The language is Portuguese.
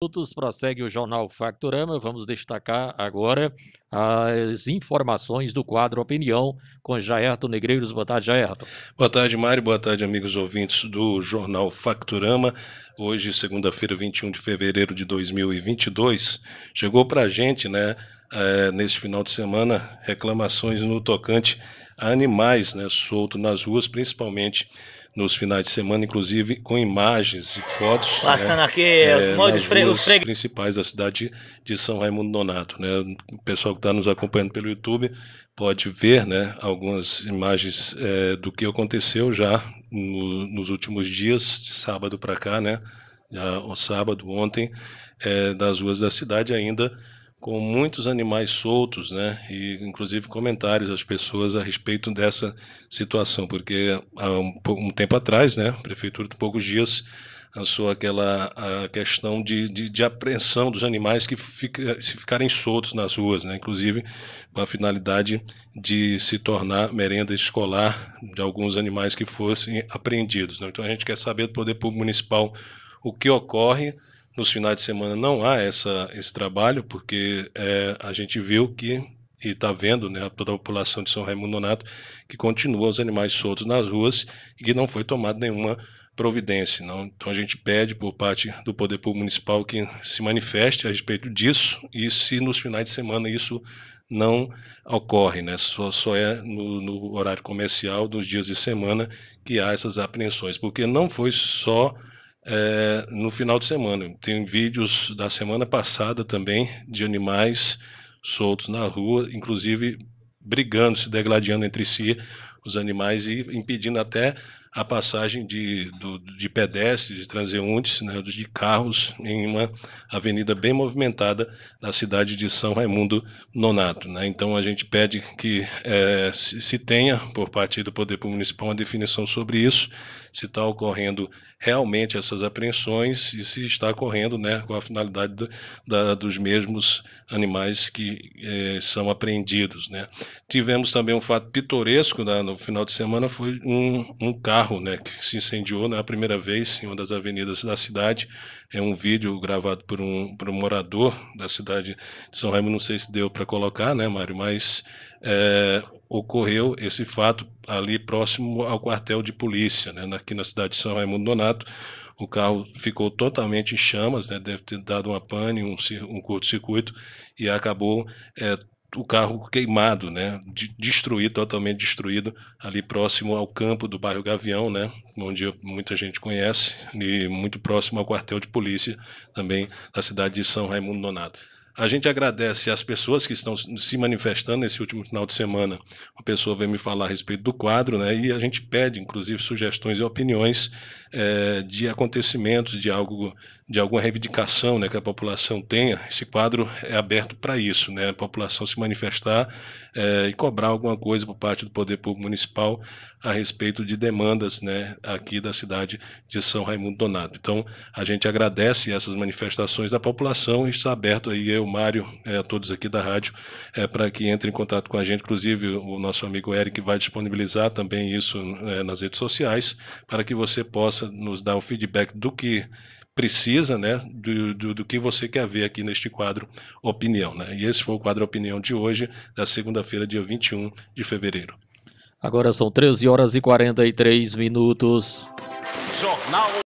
minutos, prossegue o Jornal Facturama. Vamos destacar agora as informações do quadro Opinião com Jaerto Negreiros. Boa tarde, Jaerto. Boa tarde, Mário. Boa tarde, amigos ouvintes do Jornal Facturama. Hoje, segunda-feira, 21 de fevereiro de 2022, chegou para a gente, né, é, eh, nesse final de semana, reclamações no tocante a animais né, soltos nas ruas, principalmente nos finais de semana, inclusive com imagens e fotos. Né, Passando né, aqui é, nas ruas fre principais da cidade de São Raimundo Donato. Né? O pessoal que está nos acompanhando pelo YouTube pode ver né, algumas imagens é, do que aconteceu já no, nos últimos dias, de sábado para cá, né? Já, o sábado, ontem, é, das ruas da cidade ainda com muitos animais soltos, né? E inclusive comentários às pessoas a respeito dessa situação, porque há um, um tempo atrás, né? A prefeitura, em poucos dias, lançou aquela a questão de, de, de, apreensão dos animais que fica, se ficarem soltos nas ruas, né? inclusive com a finalidade de se tornar merenda escolar de alguns animais que fossem apreendidos. Né? Então a gente quer saber do Poder Público Municipal o que ocorre nos finais de semana não há essa, esse trabalho, porque é, a gente viu que, e está vendo, né, toda a população de São Raimundo Donato que continua os animais soltos nas ruas e que não foi tomada nenhuma providência. Não? Então a gente pede por parte do Poder Público Municipal que se manifeste a respeito disso e se nos finais de semana isso não ocorre, né? só, só é no, no horário comercial, nos dias de semana, que há essas apreensões, porque não foi só é, no final de semana. Tem vídeos da semana passada também de animais soltos na rua, inclusive brigando, se degladiando entre si os animais e impedindo até a passagem de, do, de pedestres, de transeuntes, né, de carros em uma avenida bem movimentada da cidade de São Raimundo Nonato. Né? Então a gente pede que é, se, se tenha, por parte do Poder Público Municipal, uma definição sobre isso, se está ocorrendo realmente essas apreensões e se está ocorrendo né, com a finalidade do, da, dos mesmos animais que eh, são apreendidos. Né. Tivemos também um fato pitoresco né, no final de semana, foi um, um carro carro né, que se incendiou na né, primeira vez em uma das avenidas da cidade. É um vídeo gravado por um, por um morador da cidade de São Raimundo, não sei se deu para colocar, né, Mário? Mas é, ocorreu esse fato ali próximo ao quartel de polícia, né, aqui na cidade de São Raimundo Donato. O carro ficou totalmente em chamas, né, deve ter dado uma pane, um, um curto-circuito, e acabou é, o carro queimado, né, de, destruído, totalmente destruído, ali próximo ao campo do bairro Gavião, né, onde muita gente conhece, e muito próximo ao quartel de polícia também da cidade de São Raimundo Nonato. A gente agradece às pessoas que estão se manifestando nesse último final de semana. Uma pessoa veio me falar a respeito do quadro, né? E a gente pede, inclusive, sugestões e opiniões é, de acontecimentos, de algo, de alguma reivindicação, né, que a população tenha. Esse quadro é aberto para isso, né? A população se manifestar é, e cobrar alguma coisa por parte do poder público municipal a respeito de demandas, né, aqui da cidade de São Raimundo Donato. Então, a gente agradece essas manifestações da população e está aberto aí eu Mário, é, a todos aqui da rádio, é, para que entrem em contato com a gente. Inclusive, o nosso amigo Eric vai disponibilizar também isso é, nas redes sociais, para que você possa nos dar o feedback do que precisa né, do, do, do, que você quer ver aqui neste quadro Opinião. Né? E esse foi o quadro Opinião de hoje, da segunda-feira, dia 21 de fevereiro. Agora são 13 horas e 43 minutos. Jornal.